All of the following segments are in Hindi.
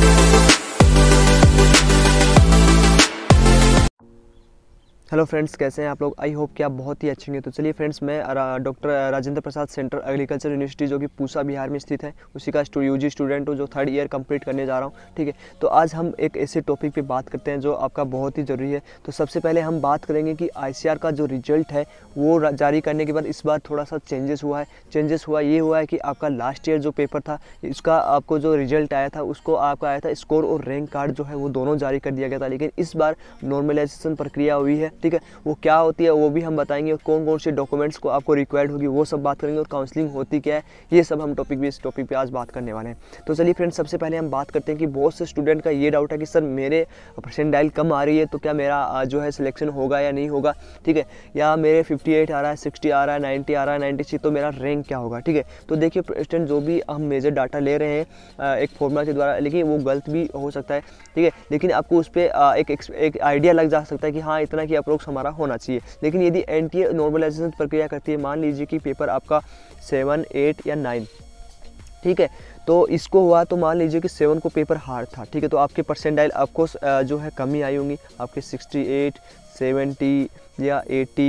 Thank you. हेलो फ्रेंड्स कैसे हैं आप लोग आई होप कि आप बहुत ही अच्छे होंगे तो चलिए फ्रेंड्स मैं doctor Rajendra Prasad centre agriculture university जो कि पूसा बिहार में स्थित है उसी का स्टू यू स्टूडेंट हूँ जो थर्ड ईयर कंप्लीट करने जा रहा हूँ ठीक है तो आज हम एक ऐसे टॉपिक पे बात करते हैं जो आपका बहुत ही ज़रूरी है तो सबसे पहले हम बात करेंगे कि आई का जो रिजल्ट है वो जारी करने के बाद इस बार थोड़ा सा चेंजेस हुआ है चेंजेस हुआ ये हुआ है कि आपका लास्ट ईयर जो पेपर था इसका आपको जो रिजल्ट आया था उसको आपका आया था स्कोर और रैंक कार्ड जो है वो दोनों जारी कर दिया गया था लेकिन इस बार नॉर्मलाइजेशन प्रक्रिया हुई है ठीक है वो क्या होती है वो भी हम बताएंगे कौन कौन से डॉक्यूमेंट्स को आपको रिक्वायर्ड होगी वो सब बात करेंगे और काउंसलिंग होती क्या है ये सब हम टॉपिक भी इस टॉपिक पर आज बात करने वाले हैं तो चलिए फ्रेंड्स सबसे पहले हम बात करते हैं कि बहुत से स्टूडेंट का ये डाउट है कि सर मेरे परसेंटाइल कम आ रही है तो क्या मेरा जो है सिलेक्शन होगा या नहीं होगा ठीक है या मेरे फिफ्टी आ रहा है सिक्सटी आ रहा है नाइन्टी आ रहा है 96 तो मेरा रैंक क्या होगा ठीक है तो देखिए स्टूडेंट जो भी हम मेजर डाटा ले रहे हैं एक फॉर्मूला के द्वारा लेकिन वो गलत भी हो सकता है ठीक है लेकिन आपको उस पर एक, एक आइडिया लग जा सकता है कि हाँ इतना कि आप अप्रोक्स हमारा होना चाहिए लेकिन यदि एन टी ए नॉर्मलाइजेशन प्रक्रिया करती है मान लीजिए कि पेपर आपका सेवन एट या नाइन ठीक है तो इसको हुआ तो मान लीजिए कि सेवन को पेपर हार्ड था ठीक है तो आपके परसेंटाइल आपको जो है कमी आई होंगी आपके सिक्सटी एट सेवेंटी या एटी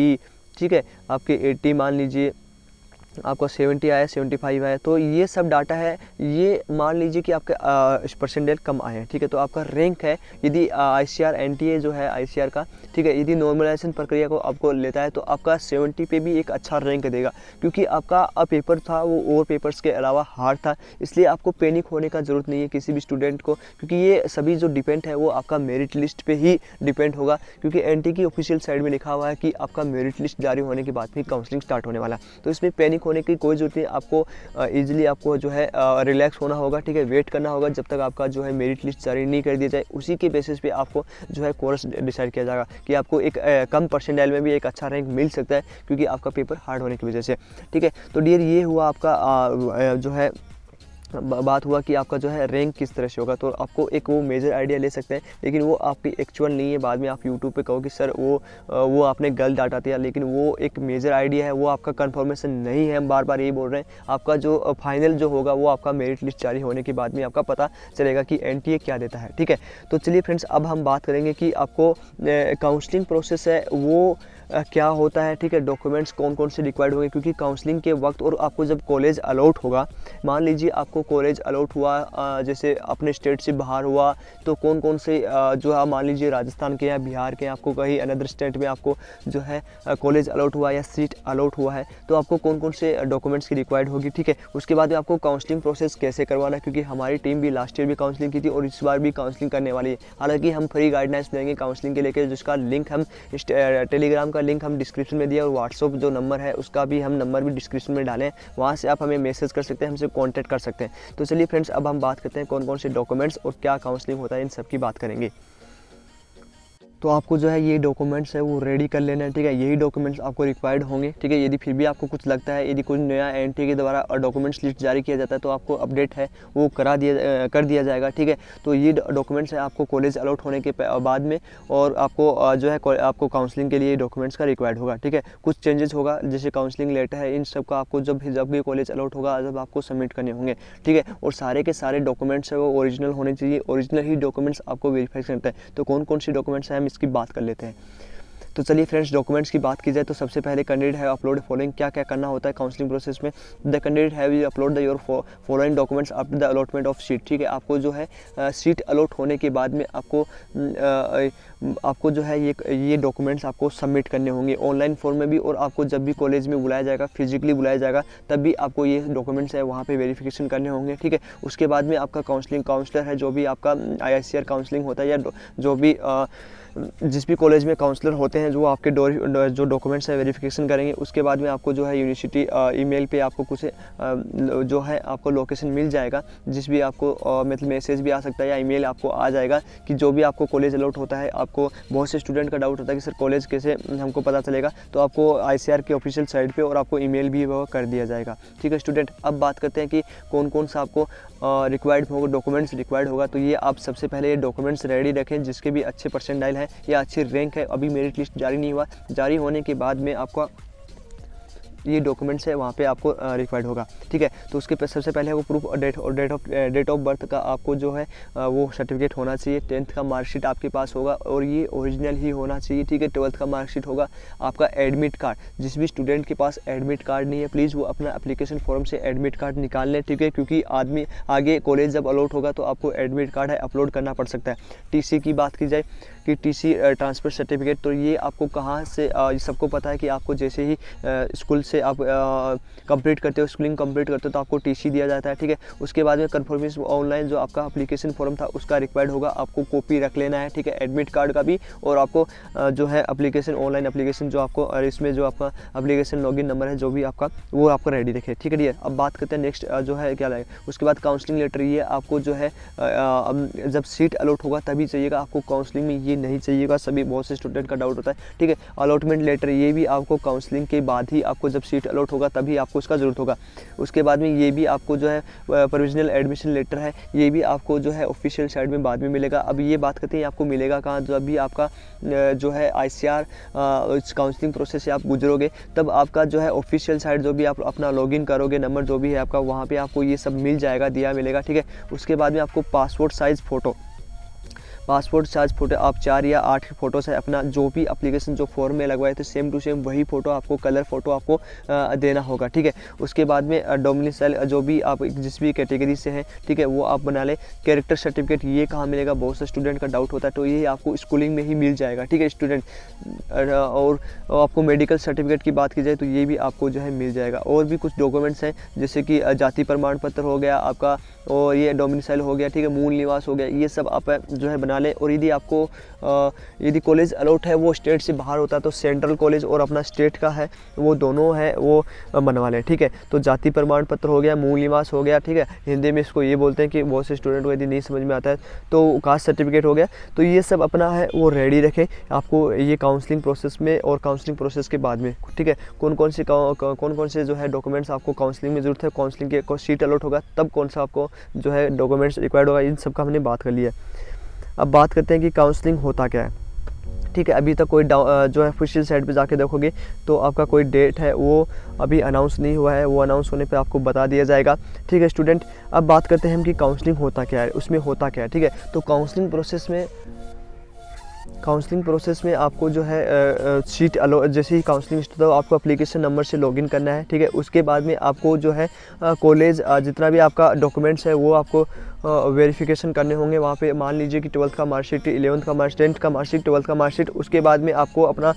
ठीक है आपके एटी मान लीजिए आपका 70 आया 75 आया तो ये सब डाटा है ये मान लीजिए कि आपका परसेंटेज कम आए हैं ठीक है तो आपका रैंक है यदि I C R N T A जो है आई सी आर का ठीक है यदि नॉर्मलाइजेशन प्रक्रिया को आपको लेता है तो आपका 70 पे भी एक अच्छा रैंक देगा क्योंकि आपका पेपर था वो और पेपर्स के अलावा हार्ड था इसलिए आपको पैनिक होने का ज़रूरत नहीं है किसी भी स्टूडेंट को क्योंकि ये सभी जो डिपेंड है वो आपका मेरिट लिस्ट पर ही डिपेंड होगा क्योंकि एन टी की ऑफिशियल साइड में लिखा हुआ है कि आपका मेरिट लिस्ट जारी होने के बाद भी काउंसलिंग स्टार्ट होने वाला तो इसमें पैनिक पैनिक होने की कोई ज़रूरत नहीं आपको ईजिली आपको जो है रिलैक्स होना होगा ठीक है वेट करना होगा जब तक आपका जो है मेरिट लिस्ट जारी नहीं कर दिया जाए उसी के बेसिस पे आपको जो है कोर्स डिसाइड किया जाएगा कि आपको एक कम परसेंटाइल में भी एक अच्छा रैंक मिल सकता है क्योंकि आपका पेपर हार्ड होने की वजह से ठीक है तो डियर ये हुआ आपका जो है बात हुआ कि आपका जो है रैंक किस तरह से होगा तो आपको एक वो मेजर आइडिया ले सकते हैं लेकिन वो आपकी एक्चुअल नहीं है बाद में आप यूट्यूब पे कहो कि सर वो वो आपने गलत डाटा दिया लेकिन वो एक मेजर आइडिया है वो आपका कन्फर्मेशन नहीं है हम बार बार यही बोल रहे हैं आपका जो फाइनल जो होगा वो आपका मेरिट लिस्ट जारी होने के बाद में आपका पता चलेगा कि एन क्या देता है ठीक है तो चलिए फ्रेंड्स अब हम बात करेंगे कि आपको काउंसलिंग प्रोसेस है वो क्या होता है ठीक है डॉक्यूमेंट्स कौन कौन से रिक्वायर्ड होंगे क्योंकि काउंसलिंग के वक्त और आपको जब कॉलेज अलाउट होगा मान लीजिए आपको आपको कॉलेज अलाउट हुआ जैसे अपने स्टेट से बाहर हुआ तो कौन कौन से जो है मान लीजिए राजस्थान के या बिहार के आपको कहीं अनदर स्टेट में आपको जो है कॉलेज अलाउट हुआ या सीट अलाउट हुआ है तो आपको कौन कौन से डॉक्यूमेंट्स की रिक्वायर्ड होगी ठीक है उसके बाद आपको काउंसलिंग प्रोसेस कैसे करवाना है क्योंकि हमारी टीम भी लास्ट ईयर भी काउंसलिंग की थी और इस बार भी काउंसलिंग करने वाली है हालांकि हम फ्री गाइडलाइंस देंगे काउंसलिंग के लेकर जिसका लिंक हम टेलीग्राम का लिंक हम डिस्क्रिप्शन में दिया और व्हाट्सअप जो नंबर है उसका भी हम नंबर भी डिस्क्रिप्शन में डालें वहाँ से आप हमें मैसेज कर सकते हैं हमसे कॉन्टैक्ट कर सकते हैं हैं तो चलिए फ्रेंड्स अब हम बात करते हैं कौन कौन से डॉक्यूमेंट्स और क्या काउंसलिंग होता है इन सब की बात करेंगे तो आपको जो है ये डॉक्यूमेंट्स है वो रेडी कर लेना है ठीक है यही डॉक्यूमेंट्स आपको रिक्वायर्ड होंगे ठीक है यदि फिर भी आपको कुछ लगता है यदि कोई नया एन के द्वारा डॉक्यूमेंट्स लिस्ट जारी किया जाता है तो आपको अपडेट है वो करा दिया कर दिया जाएगा ठीक है तो ये डॉक्यूमेंट्स है आपको कॉलेज अलाउट होने के बाद में और आपको जो है आपको काउंसलिंग के लिए डॉक्यूमेंट्स का रिक्वायर्ड होगा ठीक है कुछ चेंजेस होगा जैसे काउंसलिंग लेटर है इन सब का आपको जब जब भी कॉलेज अलाउट होगा जब आपको सबमिट करने होंगे ठीक है और सारे के सारे डॉक्यूमेंट्स है वो ओरिजिनल होने चाहिए ओरिजिनल ही डॉक्यूमेंट्स आपको वेरीफाई करते हैं तो कौन कौन सी डॉक्यूमेंट्स हैं इसकी की बात कर लेते हैं तो चलिए फ्रेंड्स डॉक्यूमेंट्स की बात की जाए तो सबसे पहले कैंडिडेट है अपलोड फॉलोइंग क्या क्या करना होता है काउंसलिंग प्रोसेस में the candidate have you upload the your following documents after the allotment of seat ठीक है आपको जो है सीट अलॉट होने के बाद में आपको आपको जो है ये ये डॉक्यूमेंट्स आपको सबमिट करने होंगे ऑनलाइन फॉर्म में भी और आपको जब भी कॉलेज में बुलाया जाएगा फिजिकली बुलाया जाएगा तब भी आपको ये डॉक्यूमेंट्स है वहाँ पर वेरीफिकेशन करने होंगे ठीक है उसके बाद में आपका काउंसलिंग काउंसलर है जो भी आपका आई काउंसलिंग होता है या जो भी जिस भी कॉलेज में काउंसलर होते हैं जो आपके डो, जो डॉक्यूमेंट्स हैं वेरिफिकेशन करेंगे उसके बाद में आपको जो है यूनिवर्सिटी ईमेल पे आपको कुछ जो है आपको लोकेशन मिल जाएगा जिस भी आपको मतलब मैसेज भी आ सकता है या ईमेल आपको आ जाएगा कि जो भी आपको कॉलेज अलाउट होता है आपको बहुत से स्टूडेंट का डाउट होता है कि सर कॉलेज कैसे हमको पता चलेगा तो आपको आई के ऑफिशियल साइट पर और आपको ई भी वो कर दिया जाएगा ठीक है स्टूडेंट अब बात करते हैं कि कौन कौन सा आपको रिक्वायर्ड होगा डॉक्यूमेंट्स रिक्वायर्ड होगा तो ये आप सबसे पहले ये डॉक्यूमेंट्स रेडी रखें जिसके भी अच्छे परसेंटाइल है या अच्छी रैंक है अभी मेरिट लिस्ट जारी नहीं हुआ जारी होने के बाद में आपका ये डॉक्यूमेंट्स है वहाँ पे आपको रिक्वायर्ड होगा ठीक है तो उसके सबसे पहले वो प्रूफ डेट और date of date of birth का आपको जो है वो सर्टिफिकेट होना चाहिए टेंथ का मार्कशीट आपके पास होगा और ये ओरिजिनल ही होना चाहिए ठीक है ट्वेल्थ का मार्कशीट होगा आपका एडमिट कार्ड जिस भी स्टूडेंट के पास एडमिट कार्ड नहीं है प्लीज़ वो अपना अप्लीकेशन फॉर्म से एडमिट कार्ड निकाल लें ठीक है क्योंकि आदमी आगे कॉलेज जब अलॉट होगा तो आपको एडमिट कार्ड है अपलोड करना पड़ सकता है टी की बात की जाए कि टीसी ट्रांसफ़र सर्टिफिकेट तो ये आपको कहाँ से uh, सबको पता है कि आपको जैसे ही स्कूल uh, से आप कंप्लीट uh, करते हो स्कूलिंग कंप्लीट करते हो तो आपको टीसी दिया जाता है ठीक है उसके बाद में कन्फर्मेश ऑनलाइन जो आपका अप्लीकेशन फॉर्म था उसका रिक्वायर्ड होगा आपको कॉपी रख लेना है ठीक है एडमिट कार्ड का भी और आपको जो है अप्लीकेशन ऑनलाइन अप्लीकेशन जो आपको और इसमें जो आपका अप्लीकेशन लॉगिन नंबर है जो भी आपका वो आपको रेडी रखे ठीक है अब बात करते हैं नेक्स्ट जो है क्या लगेगा उसके बाद काउंसलिंग लेटर ये आपको जो है um, जब सीट अलॉट होगा तभी चाहिएगा आपको काउंसलिंग में ये नहीं चाहिएगा सभी बहुत से स्टूडेंट का डाउट होता है ठीक है अलॉटमेंट लेटर ये भी आपको काउंसलिंग के बाद ही आपको जब सीट अलॉट होगा तभी आपको उसका ज़रूरत होगा उसके बाद में ये भी आपको जो है प्रोविजनल एडमिशन लेटर है ये भी आपको जो है ऑफिशियल साइड में बाद में मिलेगा अब ये बात करते हैं आपको मिलेगा कहाँ जब भी आपका जो है I C R counselling process से आप गुजरोगे तब आपका जो है ऑफिशियल साइड जो भी आप अपना लॉगिन करोगे नंबर जो भी है आपका वहाँ पे आपको ये सब मिल जाएगा दिया मिलेगा ठीक है उसके बाद में आपको passport size photo passport size photo आप चार या आठ फ़ोटो से अपना जो भी अप्लीकेशन जो फॉर्म में लगवाए थे सेम टू सेम वही फ़ोटो आपको कलर फ़ोटो आपको देना होगा ठीक है उसके बाद में डोमिनिसाइल जो भी आप जिस भी कैटेगरी से हैं ठीक है वो आप बना लें कैरेक्टर सर्टिफिकेट ये कहाँ मिलेगा बहुत से स्टूडेंट का डाउट होता है तो ये आपको स्कूलिंग में ही मिल जाएगा ठीक है स्टूडेंट और आपको मेडिकल सर्टिफिकेट की बात की जाए तो ये भी आपको जो है मिल जाएगा और भी कुछ डॉक्यूमेंट्स हैं जैसे कि जाति प्रमाण पत्र हो गया आपका और ये डोमिनिसाइल हो गया ठीक है मूल निवास हो गया ये सब आप जो है बना लें और यदि आपको यदि कॉलेज अलाउट है वो स्टेट से बाहर होता है तो सेंट्रल कॉलेज और अपना स्टेट का है वो दोनों है वो बनवा लें ठीक है तो जाति प्रमाण पत्र हो गया मूल निवास हो गया ठीक है हिंदी में इसको ये बोलते हैं कि बहुत से स्टूडेंट को यदि नहीं समझ में आता है तो कास्ट सर्टिफिकेट हो गया तो ये सब अपना है वो रेडी रखें आपको ये काउंसलिंग प्रोसेस में और काउंसलिंग प्रोसेस के बाद में ठीक है कौन कौन से कौन कौन से जो है डॉक्यूमेंट्स आपको काउंसलिंग में जरूरत है काउंसलिंग के सीट अलॉट होगा तब कौन सा आपको जो है डॉक्यूमेंट्स रिक्वायर्ड होगा इन सब का हमने बात कर लिया अब बात करते हैं कि काउंसलिंग होता क्या है ठीक है अभी तक कोई जो है ऑफिशियल साइट पे जाके देखोगे तो आपका कोई डेट है वो अभी अनाउंस नहीं हुआ है वो अनाउंस होने पे आपको बता दिया जाएगा ठीक है स्टूडेंट अब बात करते हैं हम कि काउंसलिंग होता क्या है उसमें होता क्या है ठीक है तो काउंसलिंग प्रोसेस में काउंसलिंग प्रोसेस में आपको जो है सीट अलो जैसे ही काउंसलिंग स्टार्ट हो आपको अप्लीकेशन नंबर से लॉगिन करना है ठीक है उसके बाद में आपको जो है कॉलेज जितना भी आपका डॉक्यूमेंट्स है वो आपको वेरिफिकेशन करने होंगे वहाँ पे मान लीजिए कि ट्वेल्थ का मार्कशीट इलेवंथ का मार्कशीट टेंथ का मार्कशीट ट्वेल्थ का मार्कशीट उसके बाद में आपको अपना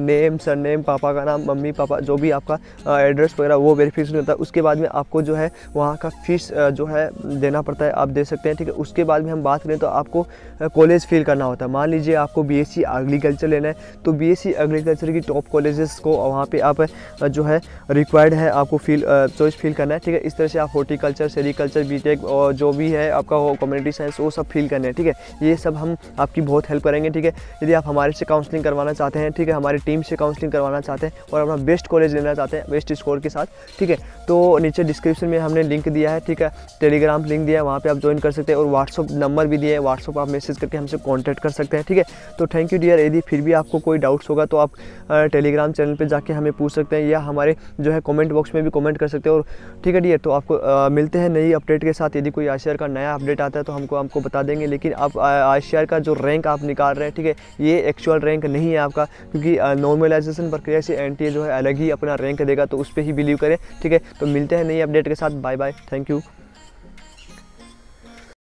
नेम सर नेम पापा का नाम मम्मी पापा जो भी आपका एड्रेस वगैरह वो वेरीफिकेशन होता है उसके बाद में आपको जो है वहाँ का फीस जो है देना पड़ता है आप दे सकते हैं ठीक है उसके बाद में हम बात करें तो आपको कॉलेज फिल करना होता है मान लीजिए आपको बी एग्रीकल्चर लेना है तो बी एग्रीकल्चर की टॉप कॉलेजेस को वहाँ पर आप जो है रिक्वायर्ड है आपको फील चॉइस फील करना है ठीक है इस तरह से आप हॉर्टिकल्चर सेरिकल्चर बी और जो भी है है आपका कम्युनिटी साइंस वो सब फील करने हैं ठीक है ये सब हम आपकी बहुत हेल्प करेंगे ठीक है यदि आप हमारे से काउंसलिंग करवाना चाहते हैं ठीक है हमारी टीम से काउंसलिंग करवाना चाहते हैं और अपना बेस्ट कॉलेज लेना चाहते हैं बेस्ट स्कोर के साथ ठीक है तो नीचे डिस्क्रिप्शन में हमने लिंक दिया है ठीक है टेलीग्राम लिंक दिया है वहाँ पर आप ज्वाइन कर सकते हैं और व्हाट्सअप नंबर भी दिया है व्हाट्सअप आप मैसेज करके हमसे कॉन्टैक्ट कर सकते हैं ठीक है तो थैंक यू डियर यदि फिर भी आपको कोई डाउट्स होगा तो आप टेलीग्राम चैनल पर जाके हमें पूछ सकते हैं या हमारे जो है कॉमेंट बॉक्स में भी कॉमेंट कर सकते हैं और ठीक है डियर तो आपको मिलते हैं नई अपडेट के साथ यदि कोई आशियर का नया अपडेट आता है तो हमको आपको बता देंगे लेकिन आप आई का जो रैंक आप निकाल रहे हैं ठीक है ये एक्चुअल रैंक नहीं है आपका क्योंकि नॉर्मलाइजेशन प्रक्रिया से एन जो है अलग ही अपना रैंक देगा तो उस पर ही बिलीव करें ठीक है तो मिलते हैं नई अपडेट के साथ बाय बाय थैंक यू